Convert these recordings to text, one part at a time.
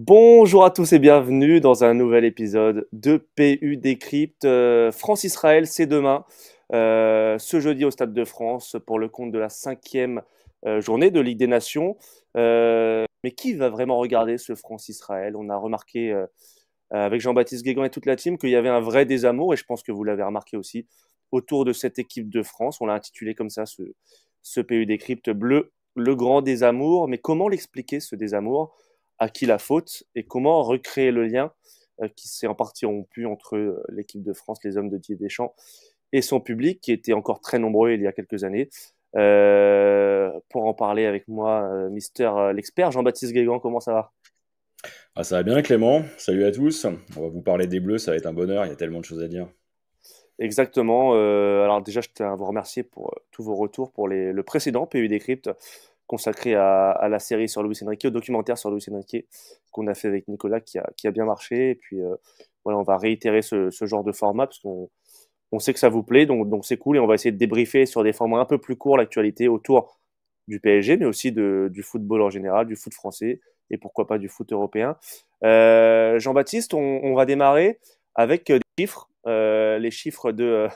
Bonjour à tous et bienvenue dans un nouvel épisode de PU Décrypte. Euh, France-Israël, c'est demain, euh, ce jeudi au Stade de France, pour le compte de la cinquième euh, journée de Ligue des Nations. mais qui va vraiment regarder ce France-Israël On a remarqué avec Jean-Baptiste Guégan et toute la team qu'il y avait un vrai désamour, et je pense que vous l'avez remarqué aussi, autour de cette équipe de France. On l'a intitulé comme ça, ce, ce PU Décrypte bleu, le grand désamour. Mais comment l'expliquer, ce désamour à qui la faute et comment recréer le lien euh, qui s'est en partie rompu entre euh, l'équipe de France, les hommes de Didier Deschamps et son public qui était encore très nombreux il y a quelques années. Euh, pour en parler avec moi, Mister l'expert Jean-Baptiste Guégan, comment ça va ah, Ça va bien Clément, salut à tous. On va vous parler des Bleus, ça va être un bonheur, il y a tellement de choses à dire. Exactement. alors déjà, je tiens à vous remercier pour tous vos retours pour le précédent PU Décrypte consacré à, la série sur louis Enrique, au documentaire sur louis Enrique qu'on a fait avec Nicolas qui a, bien marché. Et puis euh, voilà, on va réitérer ce, genre de format parce qu'on on sait que ça vous plaît, donc c'est cool et on va essayer de débriefer sur des formats un peu plus courts l'actualité autour du PSG, mais aussi du football en général, du foot français et pourquoi pas du foot européen. Euh, Jean-Baptiste, on, va démarrer avec euh, des chiffres, les chiffres de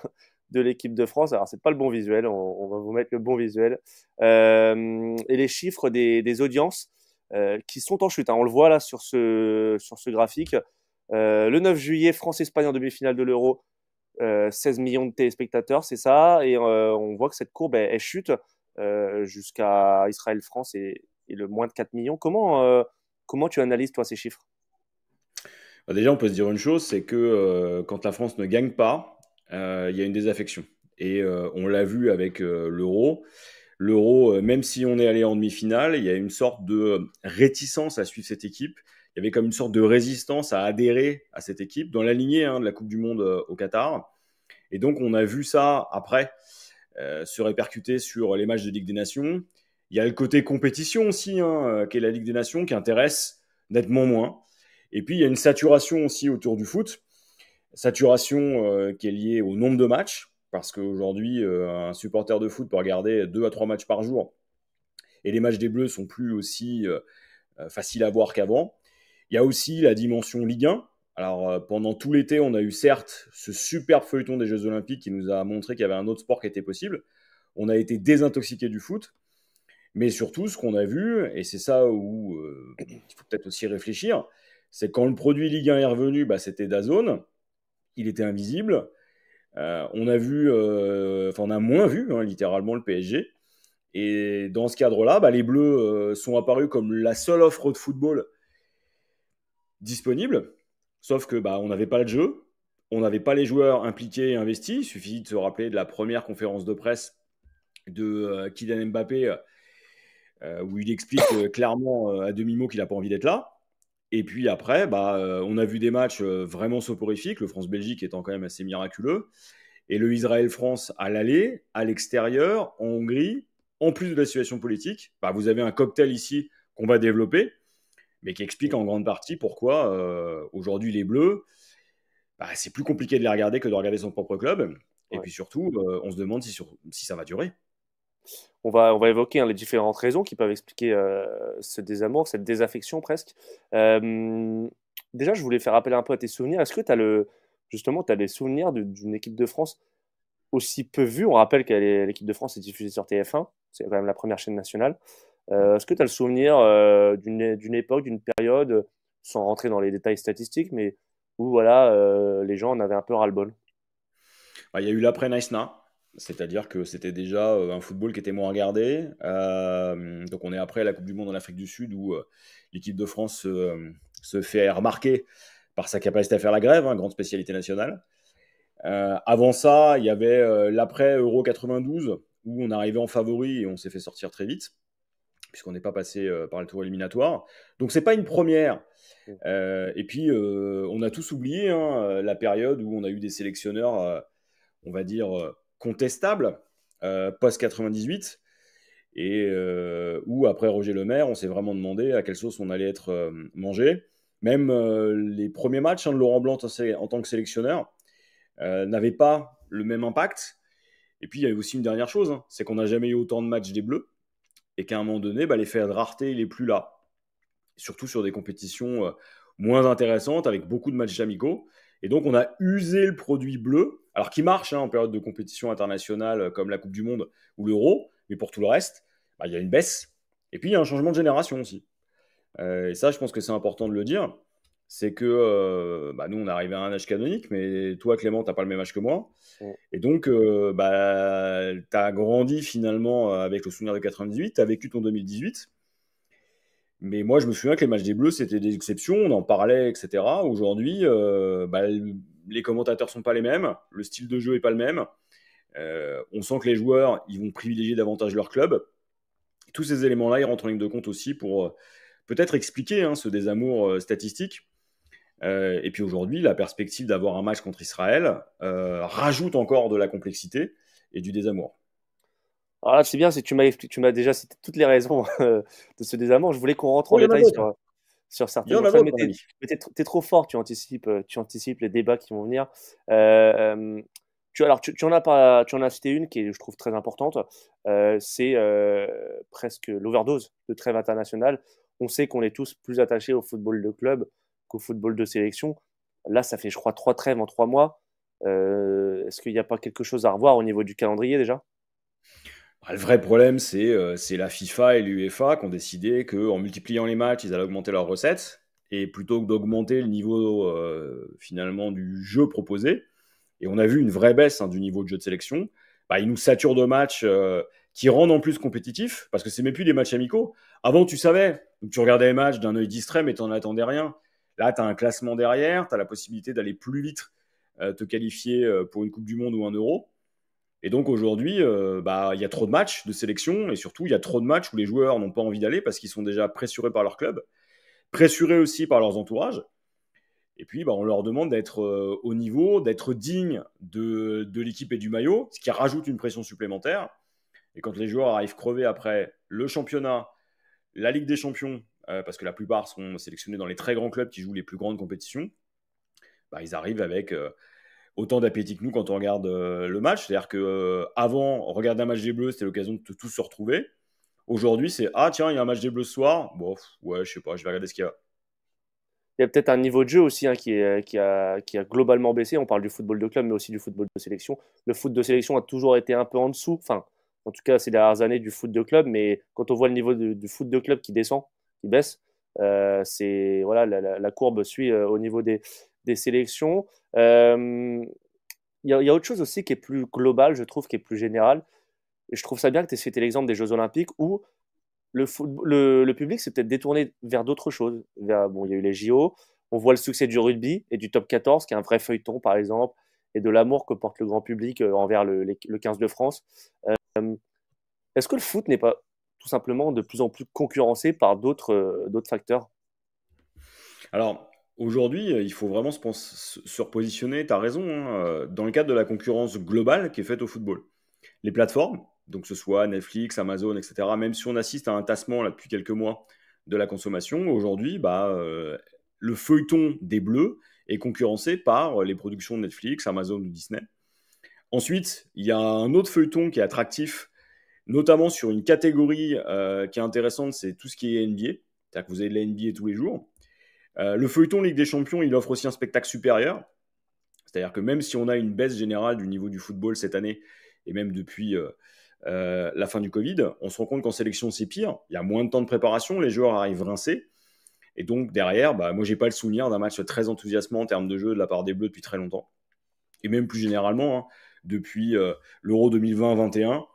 de l'équipe de France. Alors, c'est pas le bon visuel, on, va vous mettre le bon visuel. Euh, et les chiffres des, audiences euh, qui sont en chute. Hein. On le voit là sur ce, sur ce graphique. Euh, le 9 juillet, France-Espagne en demi-finale de l'Euro, 16 millions de téléspectateurs, c'est ça. Et on voit que cette courbe, elle, chute jusqu'à Israël-France et, le moins de 4 millions. Comment, comment tu analyses, toi, ces chiffres bah, Déjà, on peut se dire une chose, c'est que quand la France ne gagne pas, euh, il y a une désaffection. Et euh, on l'a vu avec euh, l'euro. L'euro, même si on est allé en demi-finale, il y a une sorte de réticence à suivre cette équipe. Il y avait comme une sorte de résistance à adhérer à cette équipe dans la lignée hein, de la Coupe du Monde au Qatar. Et donc, on a vu ça après se répercuter sur les matchs de Ligue des Nations. Il y a le côté compétition aussi, hein, qui est la Ligue des Nations, qui intéresse nettement moins. Et puis, il y a une saturation aussi autour du foot. Saturation euh, qui est liée au nombre de matchs, parce qu'aujourd'hui, euh, un supporter de foot peut regarder deux à trois matchs par jour, et les matchs des Bleus sont plus aussi euh, faciles à voir qu'avant. Il y a aussi la dimension Ligue 1. Alors pendant tout l'été, on a eu certes ce super feuilleton des Jeux Olympiques qui nous a montré qu'il y avait un autre sport qui était possible. On a été désintoxiqué du foot, mais surtout ce qu'on a vu, et c'est ça où il faut peut-être aussi réfléchir, c'est quand le produit Ligue 1 est revenu, bah, c'était Dazone il était invisible. Euh, on a vu, euh, enfin on a moins vu hein, littéralement le PSG. Et dans ce cadre-là, bah, les Bleus euh, sont apparus comme la seule offre de football disponible. Sauf que bah, on n'avait pas le jeu, on n'avait pas les joueurs impliqués et investis. Il suffit de se rappeler de la première conférence de presse de Kylian Mbappé, où il explique clairement à demi-mot qu'il n'a pas envie d'être là. Et puis après, bah, euh, on a vu des matchs euh, vraiment soporifiques, le France-Belgique étant quand même assez miraculeux. Et le Israël-France à l'aller, à l'extérieur, en Hongrie, en plus de la situation politique, bah, vous avez un cocktail ici qu'on va développer, mais qui explique en grande partie pourquoi euh, aujourd'hui les Bleus, bah, c'est plus compliqué de les regarder que de regarder son propre club. Et puis surtout, on se demande si ça va durer. On va, évoquer hein, les différentes raisons qui peuvent expliquer euh, ce désamour, cette désaffection presque. Euh, déjà, je voulais faire appel un peu à tes souvenirs. Est-ce que tu as le, justement, tu as des souvenirs d'une équipe de France aussi peu vue On rappelle que l'équipe de France est diffusée sur TF1, c'est quand même la première chaîne nationale. Euh, est-ce que tu as le souvenir d'une époque, d'une période, sans rentrer dans les détails statistiques, mais où voilà, les gens en avaient un peu ras-le-bol bah, Il y a eu laprès Nice-Nice. C'est-à-dire que c'était déjà euh, un football qui était moins regardé. Euh, donc on est après la Coupe du Monde en Afrique du Sud où euh, l'équipe de France se fait remarquer par sa capacité à faire la grève, hein, grande spécialité nationale. avant ça, il y avait l'après Euro 92 où on arrivait en favori et on s'est fait sortir très vite puisqu'on n'est pas passé par le tour éliminatoire. Donc c'est pas une première. et puis on a tous oublié hein, la période où on a eu des sélectionneurs, on va dire contestable euh, post-98, et euh, où après Roger Lemaire, on s'est vraiment demandé à quelle sauce on allait être euh, mangé. Même les premiers matchs hein, de Laurent Blanc en tant que sélectionneur n'avaient pas le même impact. Et puis, il y avait aussi une dernière chose, hein, c'est qu'on n'a jamais eu autant de matchs des Bleus, et qu'à un moment donné, bah, l'effet de rareté, il n'est plus là. Surtout sur des compétitions moins intéressantes, avec beaucoup de matchs amicaux. Et donc, on a usé le produit bleu, alors qui marche hein, en période de compétition internationale euh, comme la Coupe du Monde ou l'Euro, mais pour tout le reste, bah, il y a une baisse. Et puis, il y a un changement de génération aussi. Euh, et ça, je pense que c'est important de le dire. C'est que euh, bah, nous, on est arrive à un âge canonique, mais toi, Clément, n'as pas le même âge que moi. Et donc, bah, tu as grandi finalement avec le souvenir de 98, tu as vécu ton 2018. Mais moi, je me souviens que les matchs des Bleus, c'était des exceptions, on en parlait, etc. Aujourd'hui, euh, bah, les commentateurs sont pas les mêmes, le style de jeu est pas le même. Euh, on sent que les joueurs, ils vont privilégier davantage leur club. Tous ces éléments-là, ils rentrent en ligne de compte aussi pour euh, peut-être expliquer hein, ce désamour statistique. et puis aujourd'hui, la perspective d'avoir un match contre Israël rajoute encore de la complexité et du désamour. Ah, c'est bien, tu m'as déjà cité toutes les raisons euh, de ce désamour. Je voulais qu'on rentre en détail sur, sur certains. tu es, trop fort, tu anticipes, euh, tu anticipes les débats qui vont venir. Euh, tu, alors, tu, en as tu en cité une qui est, je trouve, très importante. c'est presque l'overdose de trêve internationale. On sait qu'on est tous plus attachés au football de club qu'au football de sélection. Là, ça fait, je crois, trois trêves en trois mois. Est-ce qu'il n'y a pas quelque chose à revoir au niveau du calendrier déjà bah, le vrai problème, euh, c'est la FIFA et l'UEFA qui ont décidé qu'en multipliant les matchs, ils allaient augmenter leurs recettes. Et plutôt que d'augmenter le niveau euh, finalement du jeu proposé, et on a vu une vraie baisse hein, du niveau de jeu de sélection, bah, ils nous saturent de matchs euh, qui rendent en plus compétitifs, parce que c'est même plus des matchs amicaux. Avant, tu savais, tu regardais les matchs d'un œil distrait, mais tu n'en attendais rien. Là, tu as un classement derrière, tu as la possibilité d'aller plus vite, te qualifier pour une Coupe du Monde ou un Euro. Et donc aujourd'hui, euh, bah, il y a trop de matchs de sélection et surtout, il y a trop de matchs où les joueurs n'ont pas envie d'aller parce qu'ils sont déjà pressurés par leur club, pressurés aussi par leurs entourages. Et puis, bah, on leur demande d'être euh, au niveau, d'être digne de, l'équipe et du maillot, ce qui rajoute une pression supplémentaire. Et quand les joueurs arrivent crevés après le championnat, la Ligue des Champions, euh, parce que la plupart sont sélectionnés dans les très grands clubs qui jouent les plus grandes compétitions, bah, ils arrivent avec autant d'appétit que nous quand on regarde euh, le match. C'est-à-dire que euh, avant, regarder un match des Bleus, c'était l'occasion de tout se retrouver. Aujourd'hui, c'est ah tiens, il y a un match des Bleus ce soir. Bon, ouais, je sais pas, je vais regarder ce qu'il y a. Il y a peut-être un niveau de jeu aussi hein, qui, est, qui, a, globalement baissé. On parle du football de club, mais aussi du football de sélection. Le foot de sélection a toujours été un peu en dessous. Enfin, en tout cas, ces dernières années du foot de club. Mais quand on voit le niveau du foot de club qui descend, qui baisse, euh, c'est voilà, la, courbe suit au niveau des, des sélections. Euh, il y, a autre chose aussi qui est plus globale, je trouve, qui est plus générale. je trouve ça bien que tu aies cité l'exemple des Jeux Olympiques où le, le, public s'est peut-être détourné vers d'autres choses. bon, il y a eu les JO, on voit le succès du rugby et du top 14, qui est un vrai feuilleton, par exemple, et de l'amour que porte le grand public euh, envers le, 15 de France. Euh, est-ce que le foot n'est pas tout simplement de plus en plus concurrencé par d'autres facteurs Alors, Aujourd'hui, euh, il faut vraiment se, repositionner, tu as raison, hein, euh, dans le cadre de la concurrence globale qui est faite au football. Les plateformes, donc que ce soit Netflix, Amazon, etc., même si on assiste à un tassement là, depuis quelques mois de la consommation, aujourd'hui, bah, euh, le feuilleton des Bleus est concurrencé par les productions de Netflix, Amazon ou Disney. Ensuite, il y a un autre feuilleton qui est attractif, notamment sur une catégorie qui est intéressante, c'est tout ce qui est NBA. C'est-à-dire que vous avez de la NBA tous les jours. Euh, le feuilleton Ligue des Champions, il offre aussi un spectacle supérieur. C'est-à-dire que même si on a une baisse générale du niveau du football cette année, et même depuis euh, euh, la fin du Covid, on se rend compte qu'en sélection, c'est pire. Il y a moins de temps de préparation, les joueurs arrivent rincés. Et donc, derrière, bah, moi, j'ai pas le souvenir d'un match très enthousiasmant en termes de jeu de la part des Bleus depuis très longtemps. Et même plus généralement, hein, depuis l'Euro 2020-21,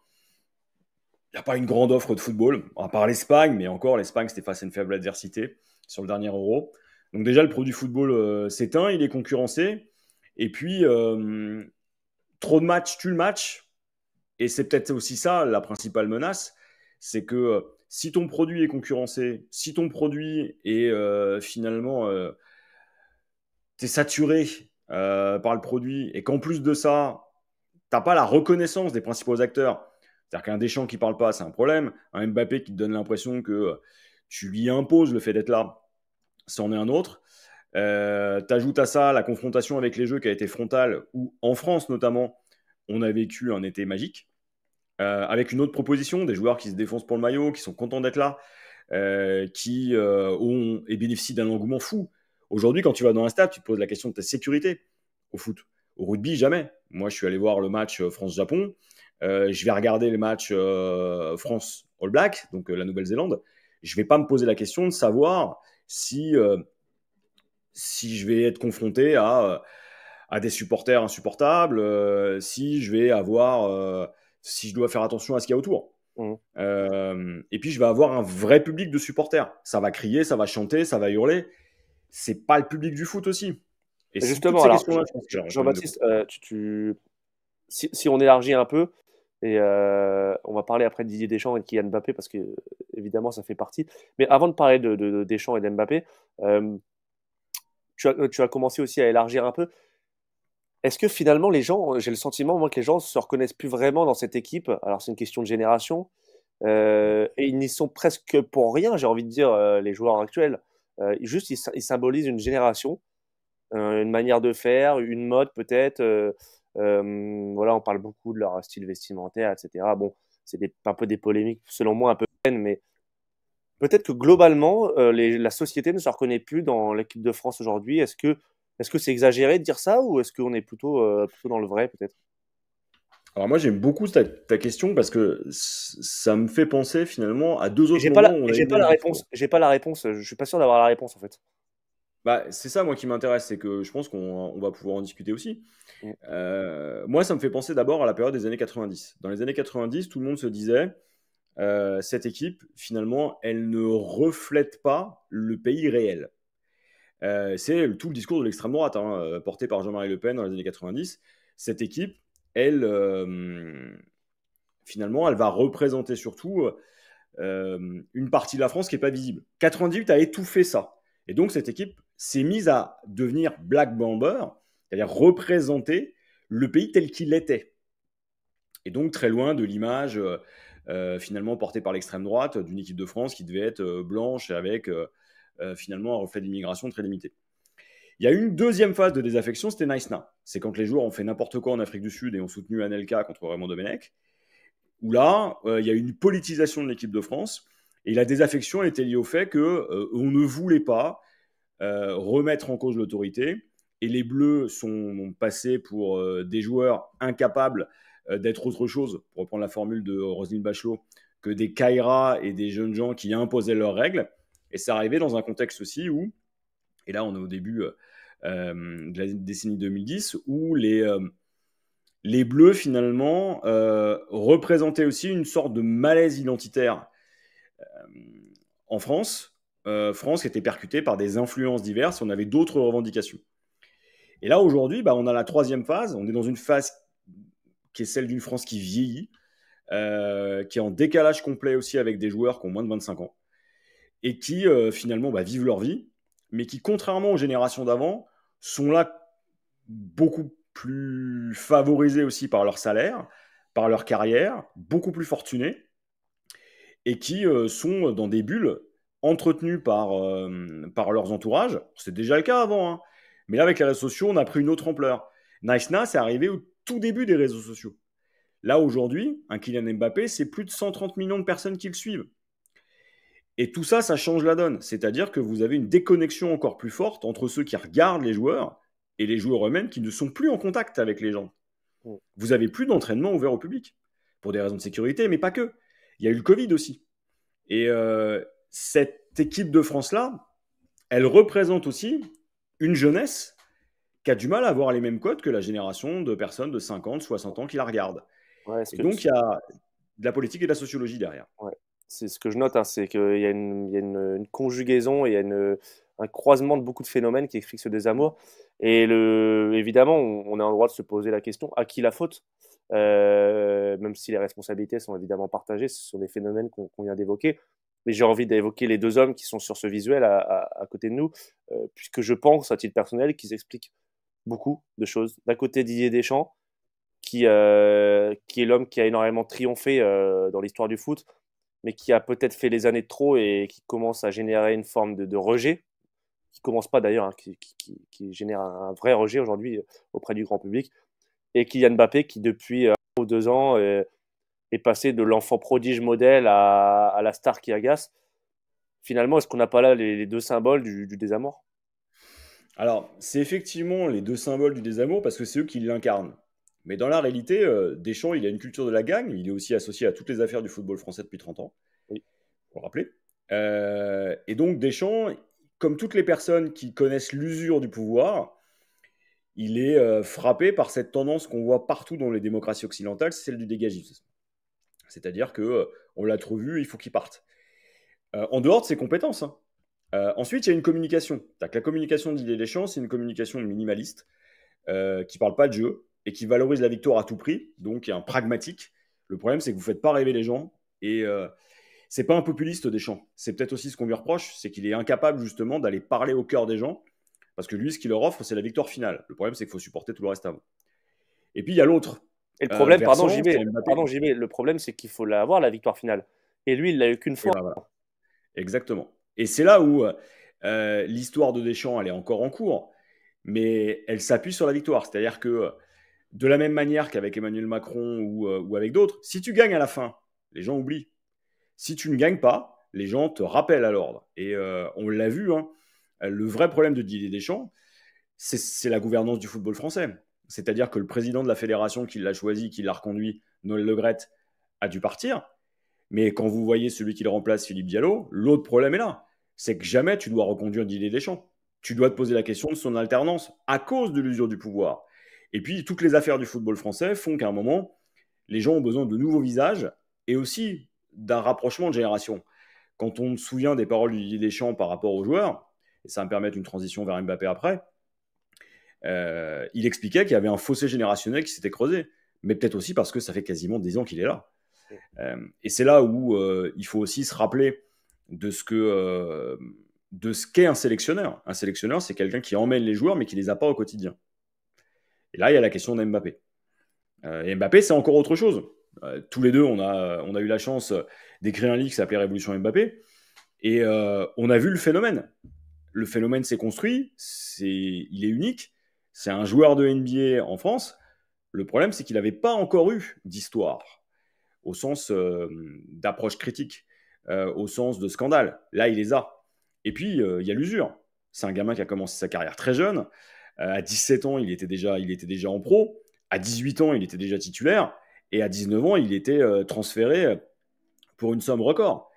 il n'y a pas une grande offre de football, à part l'Espagne, mais encore, l'Espagne, c'était face à une faible adversité sur le dernier Euro. Donc déjà, le produit football euh, s'éteint, il est concurrencé. Et puis, euh, trop de matchs tu le match. Et c'est peut-être aussi ça la principale menace, c'est que euh, si ton produit est concurrencé, si ton produit est finalement t'es saturé par le produit, et qu'en plus de ça, t'as pas la reconnaissance des principaux acteurs. C'est-à-dire qu'un Deschamps qui parle pas, c'est un problème. Un Mbappé qui te donne l'impression que tu lui imposes le fait d'être là c'en est un autre. Euh, T'ajoutes à ça la confrontation avec les jeux qui a été frontale, où en France notamment, on a vécu un été magique, euh, avec une autre proposition, des joueurs qui se défoncent pour le maillot, qui sont contents d'être là, euh, qui euh, ont et bénéficient d'un engouement fou. Aujourd'hui, quand tu vas dans un stade, tu te poses la question de ta sécurité au foot. Au rugby, jamais. Moi, je suis allé voir le match France-Japon. je vais regarder le match France-All Black, donc la Nouvelle-Zélande. Je ne vais pas me poser la question de savoir euh, si, je vais être confronté à, euh, des supporters insupportables, euh, si je vais avoir, si je dois faire attention à ce qu'il y a autour. Mmh. et puis je vais avoir un vrai public de supporters. Ça va crier, ça va chanter, ça va hurler. C'est pas le public du foot aussi. Et justement, Jean-Baptiste, si, on élargit un peu, et euh, on va parler après de Didier Deschamps et de Kylian Mbappé parce que évidemment ça fait partie. Mais avant de parler de, de, Deschamps et d'Mbappé, euh, tu, as, tu as commencé aussi à élargir un peu. Est-ce que finalement les gens, j'ai le sentiment moi que les gens se reconnaissent plus vraiment dans cette équipe. Alors c'est une question de génération euh, et ils n'y sont presque pour rien. J'ai envie de dire les joueurs actuels. juste ils, symbolisent une génération, une manière de faire, une mode peut-être. Euh, voilà, on parle beaucoup de leur style vestimentaire, etc. Bon, c'est un peu des polémiques, selon moi, un peu peine, mais peut-être que globalement, euh, la société ne se reconnaît plus dans l'équipe de France aujourd'hui. Est-ce que est-ce que c'est exagéré de dire ça ou est-ce qu'on est plutôt, euh, plutôt dans le vrai peut-être Alors moi j'aime beaucoup ta, question parce que ça me fait penser finalement à deux autres moments. J'ai pas la réponse. J'ai pas la réponse. Je suis pas sûr d'avoir la réponse en fait. Bah, c'est ça, moi, qui m'intéresse, c'est que je pense qu'on va pouvoir en discuter aussi. Euh, moi, ça me fait penser d'abord à la période des années 90. Dans les années 90, tout le monde se disait, euh, cette équipe, finalement, elle ne reflète pas le pays réel. Euh, c'est tout le discours de l'extrême droite, hein, porté par Jean-Marie Le Pen dans les années 90. Cette équipe, elle, finalement, elle va représenter surtout une partie de la France qui n'est pas visible. 98 a étouffé ça. Et donc, cette équipe s'est mise à devenir Black Bomber, c'est-à-dire représenter le pays tel qu'il était. Et donc très loin de l'image euh, euh, finalement portée par l'extrême droite d'une équipe de France qui devait être euh, blanche blanche avec finalement un reflet d'immigration très limité. Il y a une deuxième phase de désaffection, c'était Nice-Na, C'est quand les joueurs ont fait n'importe quoi en Afrique du Sud et ont soutenu Anelka contre Raymond Domenech, où là, il y a une politisation de l'équipe de France. Et la désaffection était liée au fait qu'on ne voulait pas euh, remettre en cause l'autorité. Et les Bleus sont passés pour euh, des joueurs incapables euh, d'être autre chose, pour reprendre la formule de Roselyne Bachelot, que des Kairas et des jeunes gens qui imposaient leurs règles. Et c'est arrivé dans un contexte aussi où, et là on est au début de la décennie 2010, où les, Bleus finalement représentaient aussi une sorte de malaise identitaire en France, euh, France était percutée par des influences diverses, on avait d'autres revendications. Et là, aujourd'hui, bah, on a la troisième phase, on est dans une phase qui est celle d'une France qui vieillit, euh, qui est en décalage complet aussi avec des joueurs qui ont moins de 25 ans, et qui euh, finalement bah, vivent leur vie, mais qui, contrairement aux générations d'avant, sont là beaucoup plus favorisés aussi par leur salaire, par leur carrière, beaucoup plus fortunés, et qui sont dans des bulles entretenus par, euh, par leurs entourages. C'est déjà le cas avant. Hein. Mais là, avec les réseaux sociaux, on a pris une autre ampleur. nice c'est arrivé au tout début des réseaux sociaux. Là, aujourd'hui, un Kylian Mbappé, c'est plus de 130 millions de personnes qui le suivent. Et tout ça, ça change la donne. C'est-à-dire que vous avez une déconnexion encore plus forte entre ceux qui regardent les joueurs et les joueurs eux-mêmes qui ne sont plus en contact avec les gens. Mm. Vous n'avez plus d'entraînement ouvert au public, pour des raisons de sécurité, mais pas que. Il y a eu le Covid aussi. Et, euh, cette équipe de France-là, elle représente aussi une jeunesse qui a du mal à avoir les mêmes codes que la génération de personnes de 50, 60 ans qui la regardent. et donc, il y a de la politique et de la sociologie derrière. C'est ce que je note, hein, c'est qu'il y a, une, conjugaison, il y a un croisement de beaucoup de phénomènes qui expliquent ce désamour. Et évidemment, on, a le droit de se poser la question à qui la faute euh, Même si les responsabilités sont évidemment partagées, ce sont des phénomènes qu'on vient d'évoquer mais j'ai envie d'évoquer les deux hommes qui sont sur ce visuel à, côté de nous, euh, puisque je pense, à titre personnel, qu'ils expliquent beaucoup de choses. D'un côté, Didier Deschamps, qui, euh, qui est l'homme qui a énormément triomphé euh, dans l'histoire du foot, mais qui a peut-être fait les années de trop et qui commence à générer une forme de, rejet, qui commence pas d'ailleurs, hein, qui, qui, qui, génère un vrai rejet aujourd'hui auprès du grand public, et Kylian Mbappé, qui depuis un ou deux ans et passer de l'enfant prodige modèle à, la star qui agace. Finalement, est-ce qu'on n'a pas là les, deux symboles du, désamour Alors, c'est effectivement les deux symboles du désamour parce que c'est eux qui l'incarnent. Mais dans la réalité, euh, Deschamps, il a une culture de la gang, Il est aussi associé à toutes les affaires du football français depuis 30 ans. pour rappeler. Euh, et donc, Deschamps, comme toutes les personnes qui connaissent l'usure du pouvoir, il est euh, frappé par cette tendance qu'on voit partout dans les démocraties occidentales, c'est celle du dégagisme. C'est-à-dire que euh, on l'a trop vu, il faut qu'il parte. Euh, en dehors de ses compétences. Hein. Euh, ensuite, il y a une communication. la communication de des champs c'est une communication minimaliste qui ne parle pas de jeu et qui valorise la victoire à tout prix, donc il est un pragmatique. Le problème, c'est que vous ne faites pas rêver les gens et c'est pas un populiste Deschamps. C'est peut-être aussi ce qu'on lui reproche, c'est qu'il est incapable justement d'aller parler au cœur des gens parce que lui, ce qu'il leur offre, c'est la victoire finale. Le problème, c'est qu'il faut supporter tout le reste avant. Et puis, il y a l'autre, et le euh, problème, pardon, pardon, le problème, c'est qu'il faut l'avoir avoir, la victoire finale. Et lui, il l'a eu qu'une fois. Bah Exactement. Et c'est là où euh, l'histoire de Deschamps, elle est encore en cours, mais elle s'appuie sur la victoire. C'est-à-dire que, de la même manière qu'avec Emmanuel Macron ou, euh, avec d'autres, si tu gagnes à la fin, les gens oublient. Si tu ne gagnes pas, les gens te rappellent à l'ordre. Et on l'a vu, hein. le vrai problème de Didier Deschamps, c'est la gouvernance du football français c'est-à-dire que le président de la fédération qui l'a choisi, qui l'a reconduit, Noël Legrette, a dû partir. Mais quand vous voyez celui qui le remplace, Philippe Diallo, l'autre problème est là. C'est que jamais tu dois reconduire Didier Deschamps. Tu dois te poser la question de son alternance à cause de l'usure du pouvoir. Et puis, toutes les affaires du football français font qu'à un moment, les gens ont besoin de nouveaux visages et aussi d'un rapprochement de génération. Quand on se souvient des paroles de Didier Deschamps par rapport aux joueurs, et ça va me permettre une transition vers Mbappé après, euh, il expliquait qu'il y avait un fossé générationnel qui s'était creusé, mais peut-être aussi parce que ça fait quasiment 10 ans qu'il est là. Euh, et c'est là où euh, il faut aussi se rappeler de ce que de ce qu'est un sélectionneur. Un sélectionneur, c'est quelqu'un qui emmène les joueurs, mais qui les a pas au quotidien. Et là, il y a la question d'Mbappé. et Mbappé, c'est encore autre chose. tous les deux, on a, on a eu la chance d'écrire un livre qui s'appelait Révolution Mbappé. Et on a vu le phénomène. Le phénomène s'est construit, c'est, il est unique, c'est un joueur de NBA en France. Le problème, c'est qu'il n'avait pas encore eu d'histoire au sens euh, d'approche critique, euh, au sens de scandale. Là, il les a. Et puis, euh, il y a l'usure. C'est un gamin qui a commencé sa carrière très jeune. à 17 ans, il était, déjà, il était déjà en pro. À 18 ans, il était déjà titulaire. Et à 19 ans, il était transféré pour une somme record.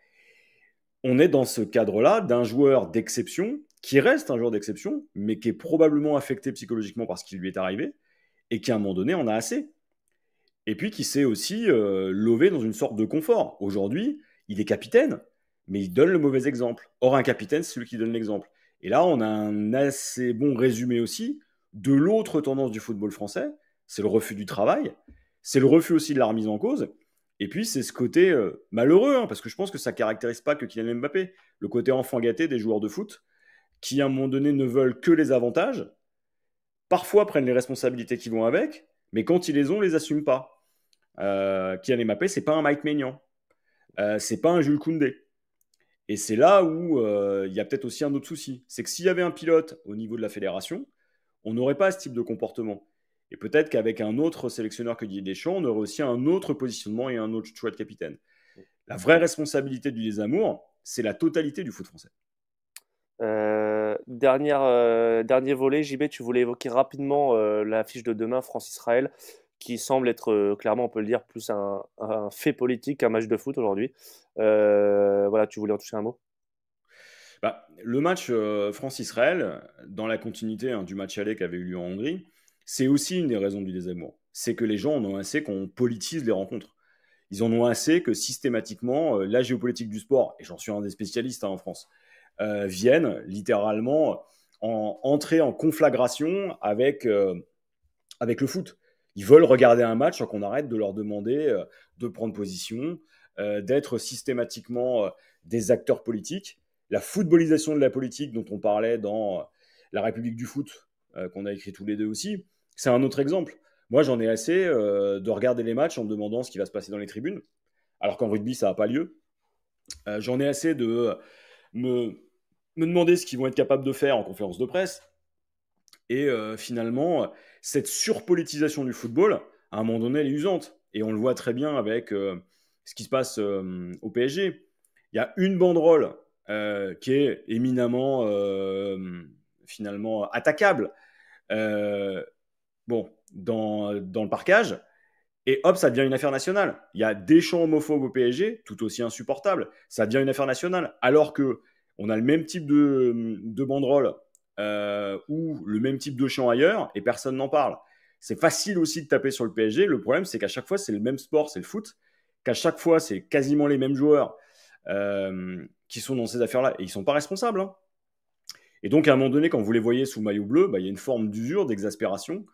On est dans ce cadre-là d'un joueur d'exception qui reste un joueur d'exception, mais qui est probablement affecté psychologiquement par ce qui lui est arrivé, et qui à un moment donné en a assez. Et puis qui s'est aussi euh, lové dans une sorte de confort. Aujourd'hui, il est capitaine, mais il donne le mauvais exemple. Or, un capitaine, c'est celui qui donne l'exemple. Et là, on a un assez bon résumé aussi de l'autre tendance du football français, c'est le refus du travail, c'est le refus aussi de la remise en cause, et puis c'est ce côté euh, malheureux, hein, parce que je pense que ça caractérise pas que Kylian Mbappé, le côté enfant gâté des joueurs de foot, qui à un moment donné ne veulent que les avantages, parfois prennent les responsabilités qui vont avec, mais quand ils les ont, les assument pas. Euh, Kylian ce c'est pas un Mike Maignan, Ce euh, c'est pas un Jules Koundé. Et c'est là où euh, il y a peut-être aussi un autre souci, c'est que s'il y avait un pilote au niveau de la fédération, on n'aurait pas ce type de comportement. Et peut-être qu'avec un autre sélectionneur que Didier Deschamps, on aurait aussi un autre positionnement et un autre choix de capitaine. La vraie responsabilité du désamour, c'est la totalité du foot français. Euh, euh, dernier volet, JB, tu voulais évoquer rapidement euh, l'affiche de demain France-Israël, qui semble être, clairement, on peut le dire, plus un, fait politique qu'un match de foot aujourd'hui. voilà, tu voulais en toucher un mot bah, Le match France-Israël, dans la continuité hein, du match aller qui avait eu lieu en Hongrie, c'est aussi une des raisons du désamour. C'est que les gens en ont assez qu'on politise les rencontres. Ils en ont assez que systématiquement, la géopolitique du sport, et j'en suis un des spécialistes hein, en France, euh, viennent littéralement en, entrer en conflagration avec, euh, avec le foot. Ils veulent regarder un match sans qu'on arrête de leur demander euh, de prendre position, d'être systématiquement des acteurs politiques. La footballisation de la politique dont on parlait dans La République du foot, qu'on a écrit tous les deux aussi, c'est un autre exemple. Moi, j'en ai assez de regarder les matchs en me demandant ce qui va se passer dans les tribunes, alors qu'en rugby, ça n'a pas lieu. j'en ai assez de me me demander ce qu'ils vont être capables de faire en conférence de presse. Et euh, finalement, cette surpolitisation du football, à un moment donné, elle est usante. Et on le voit très bien avec euh, ce qui se passe euh, au PSG. Il y a une banderole qui est éminemment, finalement, attaquable. bon, dans, dans, le parcage, et hop, ça devient une affaire nationale. Il y a des champs homophobes au PSG, tout aussi insupportables. Ça devient une affaire nationale. Alors que on a le même type de, de banderole euh, ou le même type de champ ailleurs et personne n'en parle. C'est facile aussi de taper sur le PSG. Le problème, c'est qu'à chaque fois, c'est le même sport, c'est le foot, qu'à chaque fois, c'est quasiment les mêmes joueurs euh, qui sont dans ces affaires-là et ils sont pas responsables. Hein. Et donc, à un moment donné, quand vous les voyez sous maillot bleu, bah, il y a une forme d'usure, d'exaspération.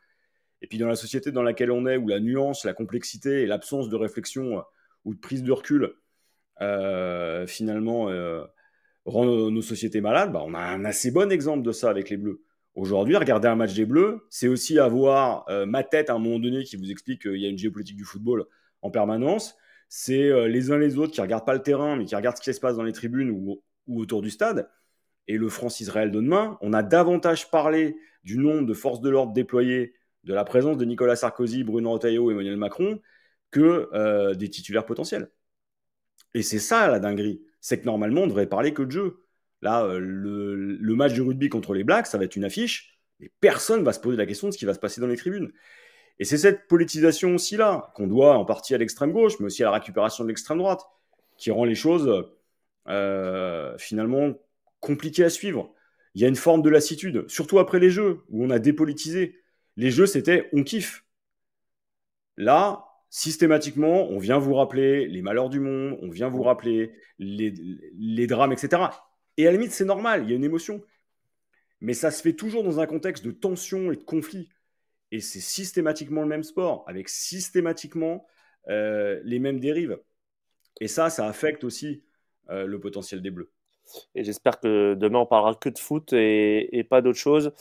Et puis, dans la société dans laquelle on est, où la nuance, la complexité et l'absence de réflexion euh, ou de prise de recul, finalement, rend nos sociétés malades, bah, on a un assez bon exemple de ça avec les Bleus. Aujourd'hui, regarder un match des Bleus, c'est aussi avoir euh, ma tête à un moment donné qui vous explique qu'il y a une géopolitique du football en permanence. C'est euh, les uns les autres qui regardent pas le terrain, mais qui regardent ce qui se passe dans les tribunes ou, autour du stade. Et le France-Israël de demain, on a davantage parlé du nombre de forces de l'ordre déployées, de la présence de Nicolas Sarkozy, Bruno Retailleau, Emmanuel Macron, que euh, des titulaires potentiels. Et c'est ça la dinguerie c'est que normalement, on devrait parler que de jeu. Là, euh, le, match du rugby contre les Blacks, ça va être une affiche, et personne va se poser la question de ce qui va se passer dans les tribunes. Et c'est cette politisation aussi là, qu'on doit en partie à l'extrême gauche, mais aussi à la récupération de l'extrême droite, qui rend les choses euh, finalement compliquées à suivre. Il y a une forme de lassitude, surtout après les jeux, où on a dépolitisé. Les jeux, c'était on kiffe. Là, systématiquement, on vient vous rappeler les malheurs du monde, on vient vous rappeler les, drames, etc. Et à la limite, c'est normal, il y a une émotion. Mais ça se fait toujours dans un contexte de tension et de conflit. Et c'est systématiquement le même sport, avec systématiquement euh, les mêmes dérives. Et ça, ça affecte aussi euh, le potentiel des Bleus. Et j'espère que demain, on parlera que de foot et, pas d'autre chose.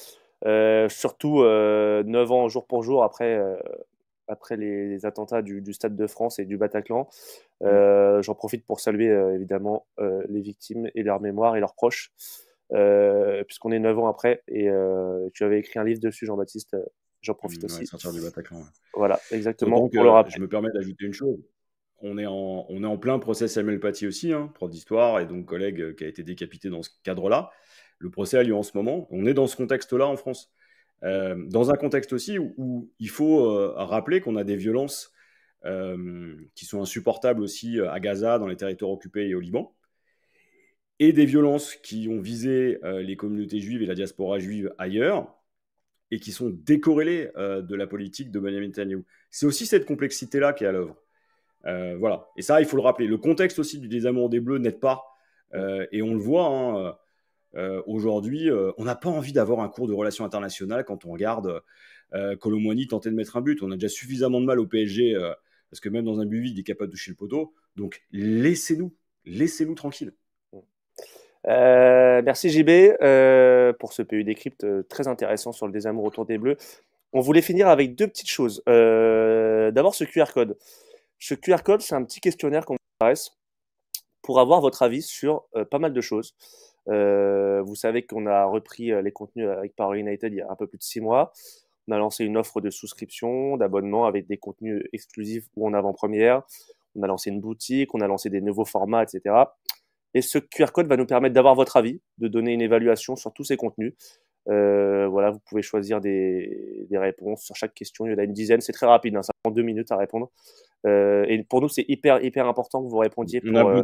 Euh, surtout 9 ans jour pour jour après après les attentats du, Stade de France et du Bataclan. Mm. Euh, j'en profite pour saluer euh, évidemment euh, les victimes et leur mémoire et leurs proches, puisqu'on est 9 ans après et tu avais écrit un livre dessus, Jean-Baptiste. J'en profite mm, aussi. Sortir du Bataclan. Voilà, exactement. pour le Je me permets d'ajouter une chose. On est, en, on est en plein procès Samuel Paty aussi, hein, prof d'histoire et donc collègue qui a été décapité dans ce cadre-là. Le procès a lieu en ce moment. On est dans ce contexte-là en France. Euh, dans un contexte aussi où, il faut euh, rappeler qu'on a des violences euh, qui sont insupportables aussi à Gaza, dans les territoires occupés et au Liban, et des violences qui ont visé les communautés juives et la diaspora juive ailleurs, et qui sont décorrélées de la politique de Benjamin Netanyahu. C'est aussi cette complexité-là qui est à l'œuvre. voilà. Et ça, il faut le rappeler. Le contexte aussi du désamour des Bleus n'aide pas, et on le voit. Hein, euh, aujourd'hui, euh, on n'a pas envie d'avoir un cours de relations internationales quand on regarde euh, Colomboigny tenter de mettre un but. On a déjà suffisamment de mal au PSG euh, parce que même dans un but vide, il est capable de toucher le poteau. Donc laissez-nous, laissez-nous tranquille. merci JB pour ce PU décrypte très intéressant sur le désamour autour des Bleus. On voulait finir avec deux petites choses. D'abord, ce QR code. Ce QR code, c'est un petit questionnaire qu'on vous adresse pour avoir votre avis sur pas mal de choses. Euh, vous savez qu'on a repris euh, les contenus avec Power United il y a un peu plus de six mois. On a lancé une offre de souscription, d'abonnement avec des contenus exclusifs ou en avant-première. On a lancé une boutique, on a lancé des nouveaux formats, etc. Et ce QR code va nous permettre d'avoir votre avis, de donner une évaluation sur tous ces contenus. Euh, voilà, vous pouvez choisir des, réponses sur chaque question. Il y en a une dizaine, c'est très rapide, hein. ça prend deux minutes à répondre. et pour nous, c'est hyper, hyper important que vous répondiez. Pour, on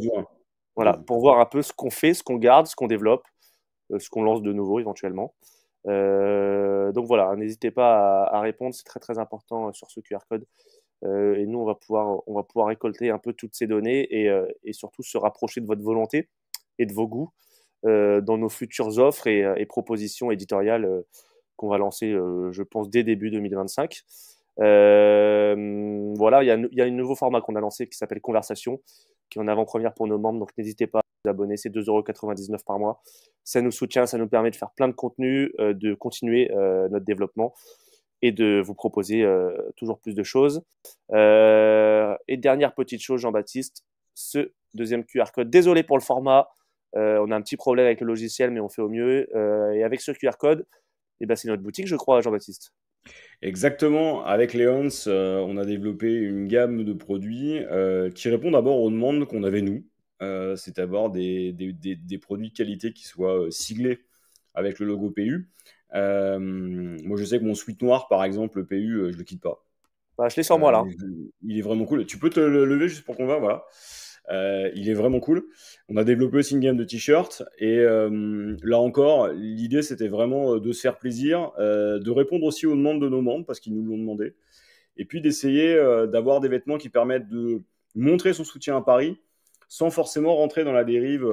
voilà, mm. pour voir un peu ce qu'on fait, ce qu'on garde, ce qu'on développe, euh, ce qu'on lance de nouveau éventuellement. Euh, donc voilà, n'hésitez pas à, répondre, c'est très très important euh, sur ce QR code. et nous, on va, pouvoir, on va pouvoir récolter un peu toutes ces données et, surtout se rapprocher de votre volonté et de vos goûts dans nos futures offres et, propositions éditoriales qu'on va lancer, je pense, dès début 2025. voilà, il y, y, a un nouveau format qu'on a lancé qui s'appelle Conversation, qui est en avant-première pour nos membres. Donc n'hésitez pas à vous abonner, c'est 2,99€ par mois. Ça nous soutient, ça nous permet de faire plein de contenu, euh, de continuer euh, notre développement et de vous proposer euh, toujours plus de choses. et dernière petite chose, Jean-Baptiste, ce deuxième QR code. Désolé pour le format, on a un petit problème avec le logiciel, mais on fait au mieux. et avec ce QR code, eh ben, c'est notre boutique, je crois, Jean-Baptiste. Exactement. Avec Leons, euh, on a développé une gamme de produits euh, qui répondent d'abord aux demandes qu'on avait nous. Euh, c'est d'abord des, des, produits de qualité qui soient siglés avec le logo PU. moi, je sais que mon sweat noir, par exemple, le PU, je le quitte pas. Bah, je l'ai sur moi là. Il est vraiment cool. Tu peux te lever juste pour qu'on va voilà. Euh, il est vraiment cool. On a développé aussi une gamme de t-shirts. Et euh, là encore, l'idée, c'était vraiment euh, de se faire plaisir, de répondre aussi aux demandes de nos membres, parce qu'ils nous l'ont demandé. Et puis d'essayer d'avoir des vêtements qui permettent de montrer son soutien à Paris sans forcément rentrer dans la dérive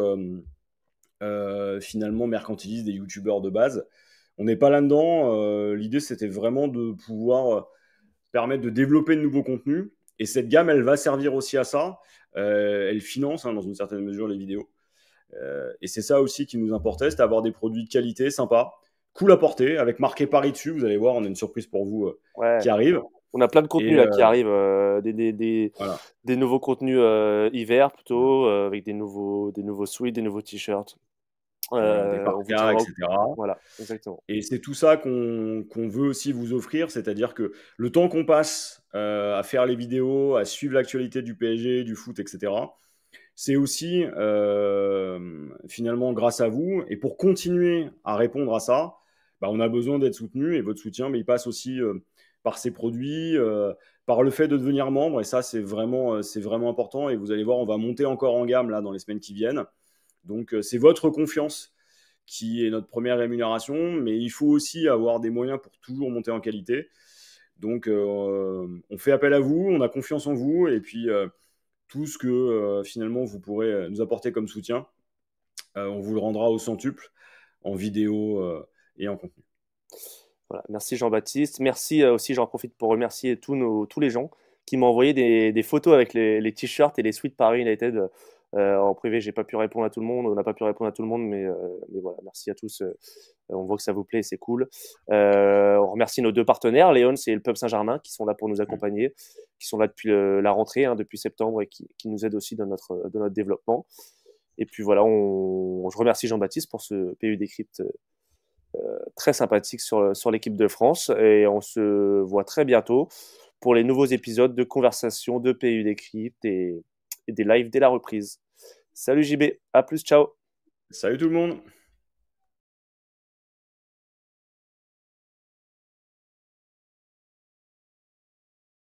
finalement mercantiliste des youtubeurs de base. On n'est pas là-dedans. L'idée, c'était vraiment de pouvoir permettre de développer de nouveaux contenus. Et cette gamme, elle va servir aussi à ça. Euh, elle finance hein, dans une certaine mesure les vidéos. Euh, et c'est ça aussi qui nous importait, c'est avoir des produits de qualité, sympa cool à porter, avec marqué Paris dessus. Vous allez voir, on a une surprise pour vous euh, qui arrive. On a plein de contenus qui arrivent, des, nouveaux contenus hiver plutôt, avec des nouveaux, des nouveaux suites, des nouveaux t-shirts. Euh, euh, voilà, Et c'est tout ça qu'on veut aussi vous offrir, c'est-à-dire que le temps qu'on passe euh, à faire les vidéos, à suivre l'actualité du PSG, du foot, etc., c'est aussi finalement grâce à vous. Et pour continuer à répondre à ça, bah, on a besoin d'être soutenu et votre soutien, mais il passe aussi par ces produits, par le fait de devenir membre. Et ça, c'est vraiment, c'est vraiment important. Et vous allez voir, on va monter encore en gamme là dans les semaines qui viennent. Donc euh, c'est votre confiance qui est notre première rémunération, mais il faut aussi avoir des moyens pour toujours monter en qualité. Donc euh, on fait appel à vous, on a confiance en vous, et puis euh, tout ce que finalement vous pourrez nous apporter comme soutien, on vous le rendra au centuple en vidéo et en contenu. Voilà, merci Jean-Baptiste. Merci aussi, j'en profite pour remercier tous, tous les gens qui m'ont envoyé des, photos avec les, les t-shirts et les suites Paris United euh, en privé, j'ai pas pu répondre à tout le monde, on n'a pas pu répondre à tout le monde, mais, euh, voilà, merci à tous. Euh, on voit que ça vous plaît, c'est cool. on remercie nos deux partenaires, Léon et le Pub Saint-Germain, qui sont là pour nous accompagner, qui sont là depuis la rentrée, hein, depuis septembre, et qui, nous aident aussi dans notre, développement. Et puis voilà, je remercie Jean-Baptiste pour ce PU Décrypte très sympathique sur, l'équipe de France. Et on se voit très bientôt pour les nouveaux épisodes de conversation de PU Décrypte et des lives dès la reprise. Salut JB, à plus, ciao. Salut tout le monde.